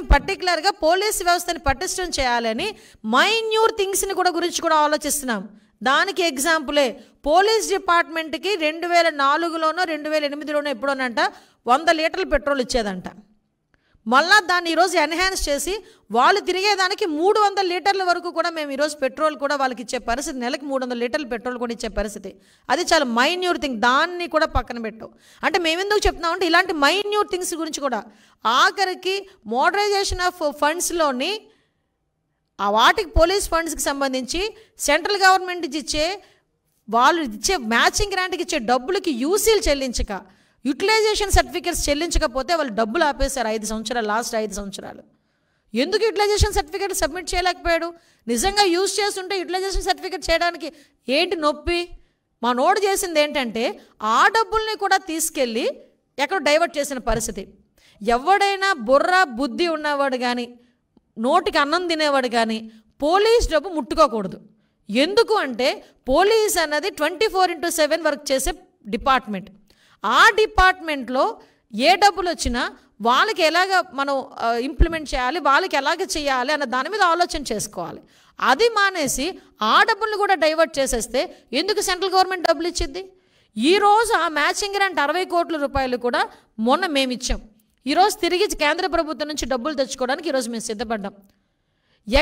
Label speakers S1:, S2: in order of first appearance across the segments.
S1: వ్యవస్థను పర్టికులర్గా పోలీస్ వ్యవస్థని పటిష్టం చేయాలని మైన్యూర్ థింగ్స్ని కూడా గురించి కూడా ఆలోచిస్తున్నాం దానికి ఎగ్జాంపులే పోలీస్ డిపార్ట్మెంట్కి రెండు వేల నాలుగులోనో రెండు వేల ఎనిమిదిలోనో ఎప్పుడోనంట వంద లీటర్ల పెట్రోల్ ఇచ్చేదంట మళ్ళా దాన్ని ఈరోజు ఎన్హాన్స్ చేసి వాళ్ళు తిరిగేదానికి మూడు వందల లీటర్ల వరకు కూడా మేము ఈరోజు పెట్రోల్ కూడా వాళ్ళకి ఇచ్చే పరిస్థితి నెలకి మూడు వందల లీటర్లు పెట్రోల్ కూడా ఇచ్చే పరిస్థితి అది చాలా మైన్యూర్ థింగ్ దాన్ని కూడా పక్కన పెట్టావు అంటే మేము చెప్తున్నాం అంటే ఇలాంటి మైన్యూర్ థింగ్స్ గురించి కూడా ఆఖరికి మోడరైజేషన్ ఆఫ్ ఫండ్స్లోని ఆ వాటికి పోలీస్ ఫండ్స్కి సంబంధించి సెంట్రల్ గవర్నమెంట్ ఇచ్చే వాళ్ళు ఇచ్చే మ్యాచింగ్ గ్రాంట్కి ఇచ్చే డబ్బులకి యూసీలు చెల్లించక యూటిలైజేషన్ సర్టిఫికేట్స్ చెల్లించకపోతే వాళ్ళు డబ్బులు ఆపేశారు ఐదు సంవత్సరాలు లాస్ట్ ఐదు సంవత్సరాలు ఎందుకు యూటిలైజేషన్ సర్టిఫికేట్ సబ్మిట్ చేయలేకపోయాడు నిజంగా యూజ్ చేస్తుంటే యూటిలైజేషన్ సర్టిఫికేట్ చేయడానికి ఏంటి నొప్పి మా నోడు చేసింది ఏంటంటే ఆ డబ్బుల్ని కూడా తీసుకెళ్ళి ఎక్కడ డైవర్ట్ చేసిన పరిస్థితి ఎవడైనా బుర్ర బుద్ధి ఉన్నవాడు కానీ నోటికి అన్నం తినేవాడు కానీ పోలీస్ డబ్బు ముట్టుకోకూడదు ఎందుకు అంటే పోలీస్ అన్నది twenty four into seven work చేసే డిపార్ట్మెంట్ ఆ డిపార్ట్మెంట్లో ఏ డబ్బులు వచ్చినా వాళ్ళకి ఎలాగ మనం ఇంప్లిమెంట్ చేయాలి వాళ్ళకి ఎలాగ చేయాలి అన్న దాని మీద ఆలోచన చేసుకోవాలి అది మానేసి ఆ డబ్బులను కూడా డైవర్ట్ చేసేస్తే ఎందుకు సెంట్రల్ గవర్నమెంట్ డబ్బులు ఇచ్చింది ఈరోజు ఆ మ్యాచింగ్ గ్రాంట్ అరవై కోట్ల రూపాయలు కూడా మొన్న మేము ఇచ్చాం ఈరోజు తిరిగి కేంద్ర ప్రభుత్వం నుంచి డబ్బులు తెచ్చుకోవడానికి ఈరోజు మేము సిద్ధపడ్డాం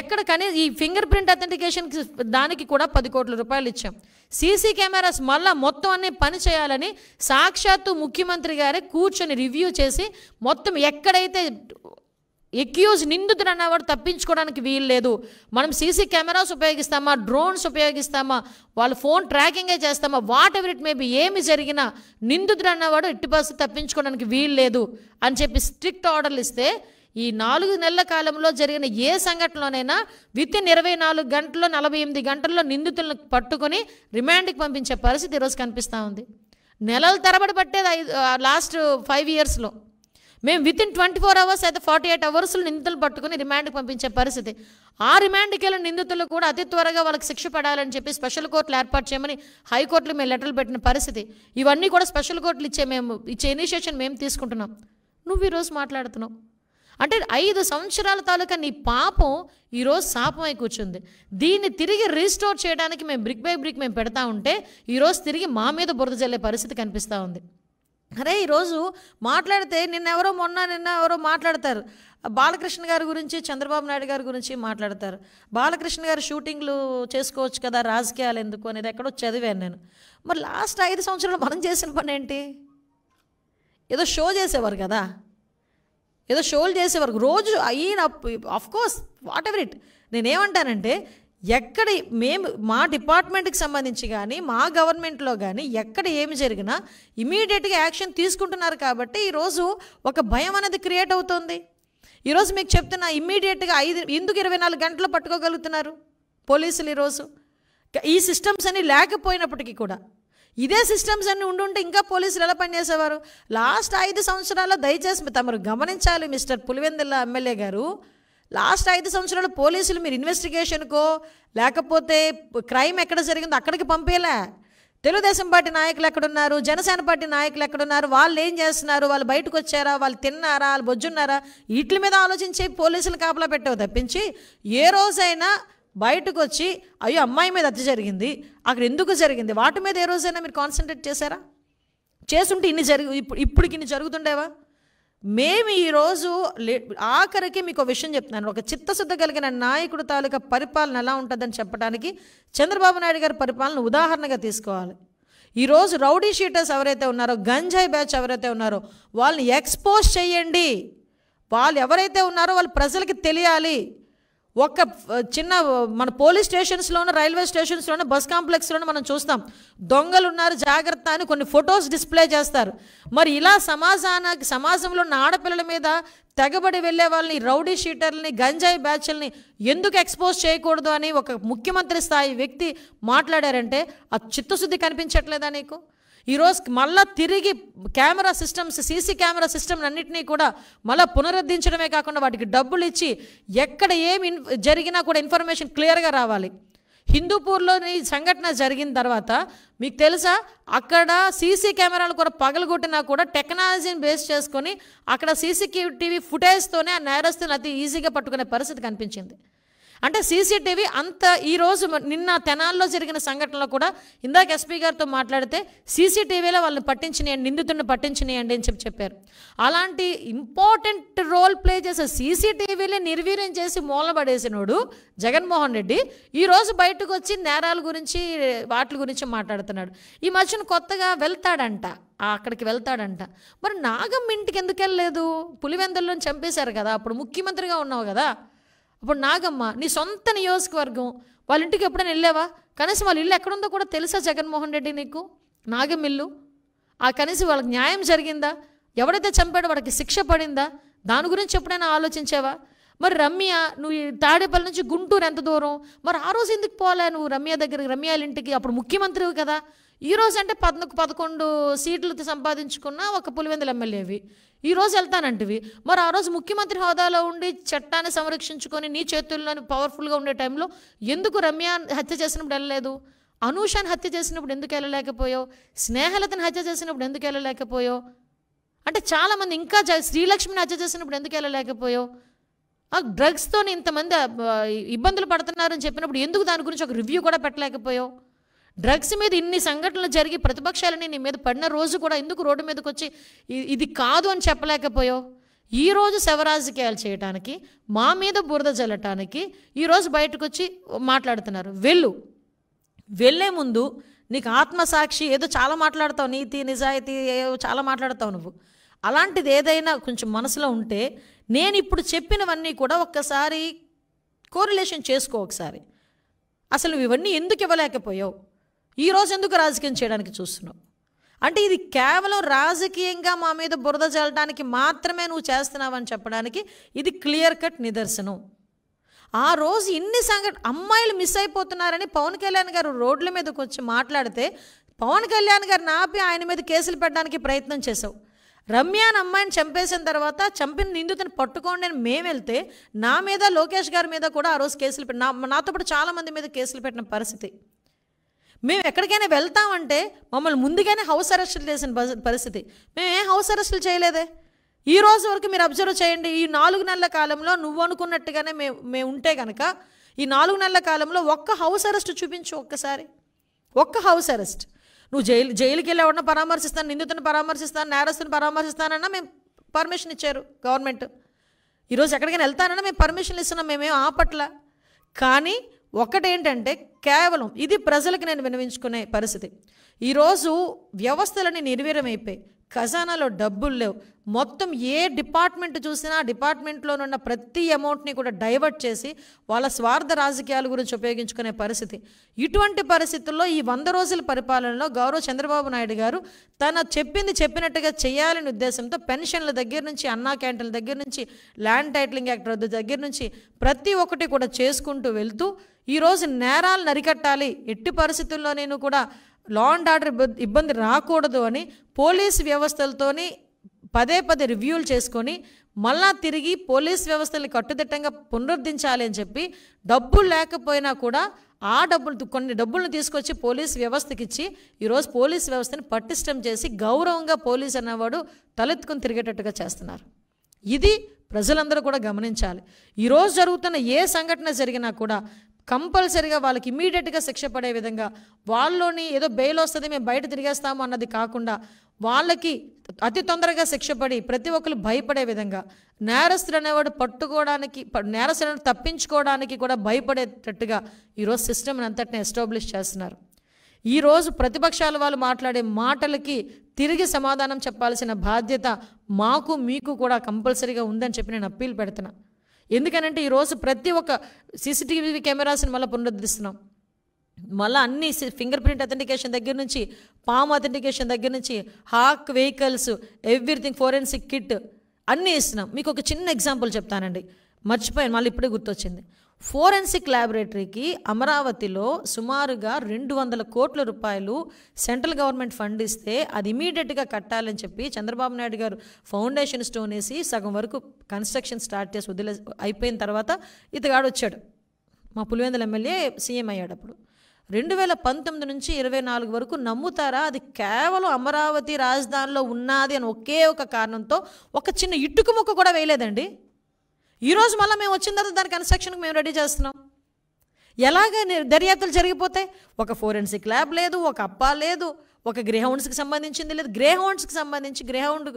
S1: ఎక్కడ ఈ ఫింగర్ ప్రింట్ అథెంటికేషన్ దానికి కూడా పది కోట్ల రూపాయలు ఇచ్చాం సీసీ కెమెరాస్ మళ్ళీ మొత్తం అన్ని పని చేయాలని సాక్షాత్తు ముఖ్యమంత్రి గారే కూర్చొని రివ్యూ చేసి మొత్తం ఎక్కడైతే ఎక్యూజ్ నిందితుడు అన్నవాడు తప్పించుకోవడానికి వీలు లేదు మనం సీసీ కెమెరాస్ ఉపయోగిస్తామా డ్రోన్స్ ఉపయోగిస్తామా వాళ్ళ ఫోన్ ట్రాకింగే చేస్తామా వాట్ ఎవర్ ఇట్ మేబీ ఏమి జరిగినా నిందితుడు అన్నవాడు ఎట్టి పరిస్థితి తప్పించుకోవడానికి వీలు లేదు అని చెప్పి స్ట్రిక్ట్ ఆర్డర్లు ఇస్తే ఈ నాలుగు నెలల కాలంలో జరిగిన ఏ సంఘటనలోనైనా విత్ ఇన్ ఇరవై నాలుగు గంటల్లో నలభై ఎనిమిది గంటల్లో నిందితులను పట్టుకొని రిమాండ్కి పంపించే పరిస్థితి ఈరోజు కనిపిస్తూ ఉంది నెలల తరబడి పట్టేది ఐదు లాస్ట్ ఫైవ్ ఇయర్స్లో మేము within twenty four hours అయితే ఫార్టీ ఎయిట్ అవర్స్లో నిందితులు పట్టుకుని రిమాండ్కి పంపించే పరిస్థితి ఆ రిమాండ్కి వెళ్ళిన నిందితులు కూడా అతి త్వరగా వాళ్ళకి శిక్ష పడాలని చెప్పి స్పెషల్ కోర్టులు ఏర్పాటు చేయమని హైకోర్టులు మేము లెటర్లు పెట్టిన పరిస్థితి ఇవన్నీ కూడా స్పెషల్ కోర్టులు ఇచ్చే మేము ఇచ్చే ఇనిషియేషన్ మేము తీసుకుంటున్నాం నువ్వు ఈరోజు మాట్లాడుతున్నావు అంటే ఐదు సంవత్సరాల తాలూకా నీ పాపం ఈరోజు శాపమై కూర్చుంది దీన్ని తిరిగి రీస్టోర్ చేయడానికి మేము బ్రిక్ బై బ్రిక్ మేము పెడతా ఉంటే ఈరోజు తిరిగి మా మీద బురద జల్లే పరిస్థితి కనిపిస్తూ ఉంది అరే ఈరోజు మాట్లాడితే నిన్నెవరో మొన్న నిన్న ఎవరో మాట్లాడతారు బాలకృష్ణ గారి గురించి చంద్రబాబు నాయుడు గారి గురించి మాట్లాడతారు బాలకృష్ణ గారు షూటింగ్లు చేసుకోవచ్చు కదా రాజకీయాలు ఎందుకు అనేది ఎక్కడో చదివాను నేను మరి లాస్ట్ ఐదు సంవత్సరాలు మనం చేసిన పని ఏంటి ఏదో షో చేసేవారు కదా ఏదో షోలు చేసేవారు రోజు అయిన కోర్స్ వాట్ ఎవర్ ఇట్ నేనేమంటానంటే ఎక్కడ మేము మా డిపార్ట్మెంట్కి సంబంధించి కానీ మా గవర్నమెంట్లో కానీ ఎక్కడ ఏమి జరిగినా ఇమీడియట్గా యాక్షన్ తీసుకుంటున్నారు కాబట్టి ఈరోజు ఒక భయం అనేది క్రియేట్ అవుతుంది ఈరోజు మీకు చెప్తున్నా ఇమీడియట్గా ఐదు ఎందుకు ఇరవై నాలుగు గంటలు పట్టుకోగలుగుతున్నారు పోలీసులు ఈరోజు ఈ సిస్టమ్స్ అన్నీ లేకపోయినప్పటికీ కూడా ఇదే సిస్టమ్స్ అన్నీ ఉండుంటే ఇంకా పోలీసులు ఎలా పనిచేసేవారు లాస్ట్ ఐదు సంవత్సరాల్లో దయచేసి తమరు గమనించాలి మిస్టర్ పులివెందుల ఎమ్మెల్యే గారు లాస్ట్ ఐదు సంవత్సరాలు పోలీసులు మీరు ఇన్వెస్టిగేషన్కో లేకపోతే క్రైమ్ ఎక్కడ జరిగిందో అక్కడికి పంపేలా తెలుగుదేశం పార్టీ నాయకులు ఎక్కడున్నారు జనసేన పార్టీ నాయకులు ఎక్కడున్నారు వాళ్ళు ఏం చేస్తున్నారు వాళ్ళు బయటకు వచ్చారా వాళ్ళు తిన్నారా వాళ్ళు బొజ్జున్నారా వీటి మీద ఆలోచించి పోలీసులు కాపలా పెట్టవు తప్పించి ఏ రోజైనా బయటకు వచ్చి అయ్యో అమ్మాయి మీద అతి జరిగింది అక్కడ ఎందుకు జరిగింది వాటి మీద ఏ రోజైనా మీరు కాన్సన్ట్రేట్ చేశారా చేస్తుంటే ఇన్ని జరిగి ఇప్పుడు ఇప్పటికి ఇన్ని జరుగుతుండేవా మేము ఈరోజు ఆఖరికి మీకు విషయం చెప్తున్నాను ఒక చిత్తశుద్ధ కలిగిన నాయకుడు తాలూకా పరిపాలన ఎలా ఉంటుందని చెప్పడానికి చంద్రబాబు నాయుడు గారి పరిపాలన ఉదాహరణగా తీసుకోవాలి ఈరోజు రౌడీ షీటర్స్ ఎవరైతే ఉన్నారో గంజాయి బ్యాచ్ ఎవరైతే ఉన్నారో వాళ్ళని ఎక్స్పోజ్ చేయండి వాళ్ళు ఎవరైతే ఉన్నారో వాళ్ళు ప్రజలకి తెలియాలి ఒక్క చిన్న మన పోలీస్ స్టేషన్స్లోనూ రైల్వే స్టేషన్స్లోనూ బస్ కాంప్లెక్స్లోనూ మనం చూస్తాం దొంగలు ఉన్నారు జాగ్రత్త అని కొన్ని ఫొటోస్ డిస్ప్లే చేస్తారు మరి ఇలా సమాజాన సమాజంలో ఉన్న ఆడపిల్లల మీద తెగబడి వెళ్ళే వాళ్ళని రౌడీ షీటర్ని గంజాయి బ్యాచ్ల్ని ఎందుకు ఎక్స్పోజ్ చేయకూడదు అని ఒక ముఖ్యమంత్రి స్థాయి వ్యక్తి మాట్లాడారంటే ఆ చిత్తశుద్ధి కనిపించట్లేదా నీకు ఈరోజు మళ్ళీ తిరిగి camera systems CC camera system అన్నింటినీ కూడా మళ్ళీ పునరుద్ధరించడమే కాకుండా వాటికి డబ్బులు ఇచ్చి ఎక్కడ ఏమి జరిగినా కూడా ఇన్ఫర్మేషన్ క్లియర్గా రావాలి హిందూపూర్లోని సంఘటన జరిగిన తర్వాత మీకు తెలుసా అక్కడ సీసీ కెమెరాలు కూడా పగలగొట్టినా కూడా టెక్నాలజీని బేస్ చేసుకొని అక్కడ సీసీ టీవీ ఫుటేజ్తోనే ఆ నేరస్తుని అతి ఈజీగా పట్టుకునే పరిస్థితి కనిపించింది అంటే సీసీటీవీ అంత ఈరోజు నిన్న తెనాల్లో జరిగిన సంఘటనలో కూడా ఇందాక ఎస్పీ గారితో మాట్లాడితే సీసీటీవీలో వాళ్ళని పట్టించినాయండి నిందితుడిని పట్టించినాయండి అని చెప్పి చెప్పారు అలాంటి ఇంపార్టెంట్ రోల్ ప్లే చేసే సీసీటీవీలే నిర్వీర్యం చేసి మూలబడేసినోడు జగన్మోహన్ రెడ్డి ఈరోజు బయటకు వచ్చి నేరాల గురించి వాటి గురించి మాట్లాడుతున్నాడు ఈ మధ్యన కొత్తగా వెళ్తాడంట అక్కడికి వెళ్తాడంట మరి నాగమ్మ ఇంటికి ఎందుకు వెళ్ళలేదు చంపేశారు కదా అప్పుడు ముఖ్యమంత్రిగా ఉన్నావు కదా అప్పుడు నాగమ్మ నీ సొంత నియోజకవర్గం వాళ్ళ ఇంటికి ఎప్పుడైనా వెళ్ళావా కనీసం వాళ్ళ ఇల్లు ఎక్కడుందో కూడా తెలుసా జగన్మోహన్ రెడ్డి నీకు నాగమిల్లు ఆ కనీసం వాళ్ళకి న్యాయం జరిగిందా ఎవడైతే చంపాడో వాడికి శిక్ష పడిందా దాని గురించి ఎప్పుడైనా ఆలోచించావా మరి రమ్య నువ్వు తాడేపల్లి నుంచి గుంటూరు ఎంత దూరం మరి ఆ రోజు ఎందుకు పోలే నువ్వు రమ్య దగ్గరికి రమ్యాల ఇంటికి అప్పుడు ముఖ్యమంత్రివి కదా ఈరోజు అంటే పద్నకు పదకొండు సీట్లు సంపాదించుకున్న ఒక పులివెందుల ఎమ్మెల్యేవి ఈరోజు వెళ్తానంటివి మరి ఆ రోజు ముఖ్యమంత్రి హోదాలో ఉండి చట్టాన్ని సంరక్షించుకొని నీ చేతుల్లోని పవర్ఫుల్గా ఉండే టైంలో ఎందుకు రమ్య హత్య చేసినప్పుడు వెళ్ళలేదు అనూషాన్ని హత్య చేసినప్పుడు ఎందుకు వెళ్ళలేకపోయావు స్నేహలతను హత్య చేసినప్పుడు ఎందుకు వెళ్ళలేకపోయావు అంటే చాలామంది ఇంకా శ్రీలక్ష్మిని హత్య చేసినప్పుడు ఎందుకు వెళ్ళలేకపోయావు ఆ డ్రగ్స్తో ఇంతమంది ఇబ్బందులు పడుతున్నారని చెప్పినప్పుడు ఎందుకు దాని గురించి ఒక రివ్యూ కూడా పెట్టలేకపోయావు డ్రగ్స్ మీద ఇన్ని సంఘటనలు జరిగి ప్రతిపక్షాలని నీ మీద పడిన రోజు కూడా ఎందుకు రోడ్డు మీదకి వచ్చి ఇది కాదు అని చెప్పలేకపోయావు ఈరోజు శవరాజకీయాలు చేయటానికి మా మీద బురద చల్లటానికి ఈరోజు బయటకు వచ్చి మాట్లాడుతున్నారు వెళ్ళు వెళ్ళే ముందు నీకు ఆత్మసాక్షి ఏదో చాలా మాట్లాడతావు నీతి నిజాయితీ చాలా మాట్లాడతావు నువ్వు అలాంటిది ఏదైనా కొంచెం మనసులో ఉంటే నేను ఇప్పుడు చెప్పినవన్నీ కూడా ఒక్కసారి కోరిలేషన్ చేసుకో ఒకసారి అసలు ఇవన్నీ ఎందుకు ఇవ్వలేకపోయావు ఈరోజు ఎందుకు రాజకీయం చేయడానికి చూస్తున్నావు అంటే ఇది కేవలం రాజకీయంగా మా మీద బురద చల్లడానికి మాత్రమే నువ్వు చేస్తున్నావని చెప్పడానికి ఇది క్లియర్ కట్ నిదర్శనం ఆ రోజు ఇన్ని సంఘటన అమ్మాయిలు మిస్ అయిపోతున్నారని పవన్ కళ్యాణ్ గారు రోడ్ల మీదకి వచ్చి మాట్లాడితే పవన్ కళ్యాణ్ గారు నాపి ఆయన మీద కేసులు పెట్టడానికి ప్రయత్నం చేశావు రమ్య అని అమ్మాయిని చంపేసిన తర్వాత చంపిన నిందితుని పట్టుకోండి అని మేము వెళ్తే నా మీద లోకేష్ గారి మీద కూడా ఆ రోజు కేసులు పెట్టిన నాతో పాటు చాలామంది మీద కేసులు పెట్టిన పరిస్థితి మేము ఎక్కడికైనా వెళ్తామంటే మమ్మల్ని ముందుగానే హౌస్ అరెస్టులు చేసిన పరిస్థితి మేము ఏం హౌస్ అరెస్టులు చేయలేదే ఈ రోజు వరకు మీరు అబ్జర్వ్ చేయండి ఈ నాలుగు నెలల కాలంలో నువ్వు అనుకున్నట్టుగానే మేము మేము ఉంటే కనుక ఈ నాలుగు నెలల కాలంలో ఒక్క హౌస్ అరెస్ట్ చూపించు ఒక్కసారి ఒక్క హౌస్ అరెస్ట్ నువ్వు జైలు జైలుకి వెళ్ళి ఎవరిన పరామర్శిస్తాను నిందితుని పరామర్శిస్తాను నేరస్తుని పరామర్శిస్తానన్నా మేము పర్మిషన్ ఇచ్చారు గవర్నమెంట్ ఈరోజు ఎక్కడికైనా వెళ్తానన్నా మేము పర్మిషన్ ఇస్తున్నాం మేమేం ఆపట్ల కానీ ఒకటేంటంటే కేవలం ఇది ప్రజలకు నేను వినవించుకునే పరిస్థితి ఈరోజు వ్యవస్థలన్నీ నిర్వీర్యమైపోయి ఖజానాలో డబ్బులు లేవు మొత్తం ఏ డిపార్ట్మెంట్ చూసినా డిపార్ట్మెంట్లోనున్న ప్రతి అమౌంట్ని కూడా డైవర్ట్ చేసి వాళ్ళ స్వార్థ రాజకీయాల గురించి ఉపయోగించుకునే పరిస్థితి ఇటువంటి పరిస్థితుల్లో ఈ వంద రోజుల పరిపాలనలో గౌరవ చంద్రబాబు నాయుడు గారు తన చెప్పింది చెప్పినట్టుగా చేయాలనే ఉద్దేశంతో పెన్షన్ల దగ్గర నుంచి అన్నా క్యాంటీన్ల దగ్గర నుంచి ల్యాండ్ టైటిలింగ్ యాక్ట్ రద్దు దగ్గర నుంచి ప్రతి ఒక్కటి కూడా చేసుకుంటూ వెళ్తూ ఈరోజు నేరాలు నరికట్టాలి ఎట్టి పరిస్థితుల్లో నేను కూడా లా అండ్ ఆర్డర్ ఇబ్బంది రాకూడదు అని పోలీస్ వ్యవస్థలతోని పదే పదే రివ్యూలు చేసుకొని మళ్ళా తిరిగి పోలీస్ వ్యవస్థల్ని కట్టుదిట్టంగా పునరుద్ధించాలి అని చెప్పి డబ్బులు లేకపోయినా కూడా ఆ డబ్బులు కొన్ని డబ్బులను తీసుకొచ్చి పోలీస్ వ్యవస్థకి ఇచ్చి ఈరోజు పోలీస్ వ్యవస్థని పటిష్టం చేసి గౌరవంగా పోలీస్ అన్నవాడు తలెత్తుకుని తిరిగేటట్టుగా చేస్తున్నారు ఇది ప్రజలందరూ కూడా గమనించాలి ఈరోజు జరుగుతున్న ఏ సంఘటన జరిగినా కూడా కంపల్సరిగా వాళ్ళకి ఇమీడియట్గా శిక్ష పడే విధంగా వాళ్ళలోని ఏదో బెయిల్ వస్తుంది మేము బయట తిరిగేస్తాము అన్నది కాకుండా వాళ్ళకి అతి తొందరగా శిక్ష పడి ప్రతి ఒక్కరు భయపడే విధంగా నేరస్తులు అనేవాడు పట్టుకోవడానికి నేరస్తులను తప్పించుకోవడానికి కూడా భయపడేటట్టుగా ఈరోజు సిస్టమ్ని అంతటిని ఎస్టాబ్లిష్ చేస్తున్నారు ఈరోజు ప్రతిపక్షాల వాళ్ళు మాట్లాడే మాటలకి తిరిగి సమాధానం చెప్పాల్సిన బాధ్యత మాకు మీకు కూడా కంపల్సరీగా ఉందని చెప్పి నేను అప్పీల్ పెడుతున్నాను ఎందుకనంటే ఈరోజు ప్రతి ఒక్క సీసీటీవీ కెమెరాస్ని మళ్ళీ పునరుద్ధరిస్తున్నాం మళ్ళీ అన్ని ఫింగర్ ప్రింట్ అథెంటికేషన్ దగ్గర నుంచి పామ్ అథెంటికేషన్ దగ్గర నుంచి hawk vehicles everything forensic kit అన్నీ ఇస్తున్నాం మీకు ఒక చిన్న ఎగ్జాంపుల్ చెప్తానండి మర్చిపోయాను మళ్ళీ ఇప్పుడే గుర్తొచ్చింది ఫోరెన్సిక్ ల్యాబొరేటరీకి అమరావతిలో సుమారుగా రెండు వందల కోట్ల రూపాయలు సెంట్రల్ గవర్నమెంట్ ఫండ్ ఇస్తే అది ఇమీడియట్గా కట్టాలని చెప్పి చంద్రబాబు నాయుడు గారు ఫౌండేషన్ స్టోన్ వేసి సగం వరకు కన్స్ట్రక్షన్ స్టార్ట్ చేసి వదిలే అయిపోయిన తర్వాత ఇతగాడు వచ్చాడు మా పులివెందుల ఎమ్మెల్యే సీఎం అయ్యాడు అప్పుడు రెండు వేల పంతొమ్మిది నుంచి ఇరవై నాలుగు వరకు నమ్ముతారా అది కేవలం అమరావతి రాజధానిలో ఉన్నది అని ఒకే ఒక కారణంతో ఒక చిన్న ఇటుకు ముక్క కూడా వేయలేదండి ఈరోజు మళ్ళీ మేము వచ్చిన తర్వాత దాని కన్స్ట్రక్షన్కి మేము రెడీ చేస్తున్నాం ఎలాగ దర్యాప్తులు జరిగిపోతే ఒక ఫోరెన్సిక్ ల్యాబ్ లేదు ఒక అప్ప లేదు ఒక గ్రేహౌండ్స్కి సంబంధించింది లేదు గ్రేహౌండ్స్కి సంబంధించి గ్రేహౌండ్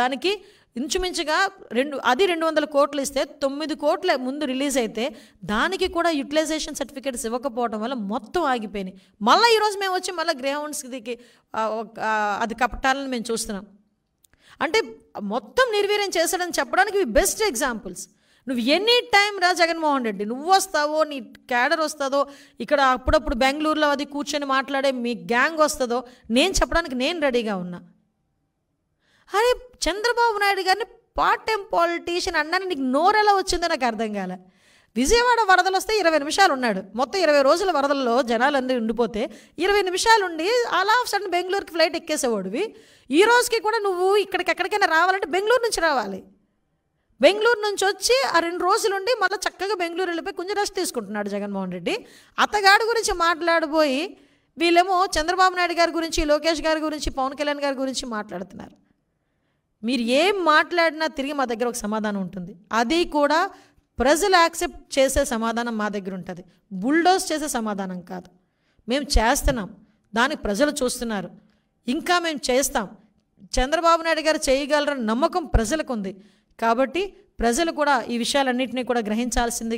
S1: దానికి ఇంచుమించుగా రెండు అది రెండు వందల కోట్లు ఇస్తే తొమ్మిది కోట్ల ముందు రిలీజ్ అయితే దానికి కూడా యూటిలైజేషన్ సర్టిఫికేట్స్ ఇవ్వకపోవడం వల్ల మొత్తం ఆగిపోయినాయి మళ్ళీ ఈరోజు మేము వచ్చి మళ్ళీ గ్రేహౌండ్స్కి అది కప్పటాలని మేము చూస్తున్నాం అంటే మొత్తం నిర్వీర్యం చేశాడని చెప్పడానికి బెస్ట్ ఎగ్జాంపుల్స్ నువ్వు ఎనీ టైం రా జగన్మోహన్ రెడ్డి నువ్వు వస్తావో నీ క్యాడర్ వస్తుందో ఇక్కడ అప్పుడప్పుడు బెంగళూరులో అది కూర్చొని మాట్లాడే మీ గ్యాంగ్ వస్తుందో నేను చెప్పడానికి నేను రెడీగా ఉన్నా అరే చంద్రబాబు నాయుడు గారిని పార్ట్ టైం పాలిటీషియన్ అన్నాను నీకు నోరెలా వచ్చిందో నాకు అర్థం కాలే విజయవాడ వరదలు వస్తే ఇరవై నిమిషాలు ఉన్నాడు మొత్తం ఇరవై రోజుల వరదల్లో జనాలన్నీ ఉండిపోతే ఇరవై నిమిషాలు ఉండి అలా ఆఫ్ సడన్ బెంగళూరుకి ఫ్లైట్ ఎక్కేసేవాడువి ఈ రోజుకి కూడా నువ్వు ఇక్కడికి ఎక్కడికైనా రావాలంటే బెంగళూరు నుంచి రావాలి బెంగళూరు నుంచి వచ్చి ఆ రెండు రోజులుండి మళ్ళీ చక్కగా బెంగళూరు వెళ్ళిపోయి కొంచెం రెస్ట్ తీసుకుంటున్నాడు జగన్మోహన్ రెడ్డి అత్తగాడు గురించి మాట్లాడబోయి వీళ్ళేమో చంద్రబాబు నాయుడు గారి గురించి లోకేష్ గారి గురించి పవన్ కళ్యాణ్ గారి గురించి మాట్లాడుతున్నారు మీరు ఏం మాట్లాడినా తిరిగి మా దగ్గర ఒక సమాధానం ఉంటుంది అది కూడా ప్రజలు యాక్సెప్ట్ చేసే సమాధానం మా దగ్గర ఉంటుంది బుల్డోస్ చేసే సమాధానం కాదు మేము చేస్తున్నాం దాన్ని ప్రజలు చూస్తున్నారు ఇంకా మేము చేస్తాం చంద్రబాబు నాయుడు గారు చేయగలరని నమ్మకం ప్రజలకు ఉంది కాబట్టి ప్రజలు కూడా ఈ విషయాలన్నింటినీ కూడా గ్రహించాల్సింది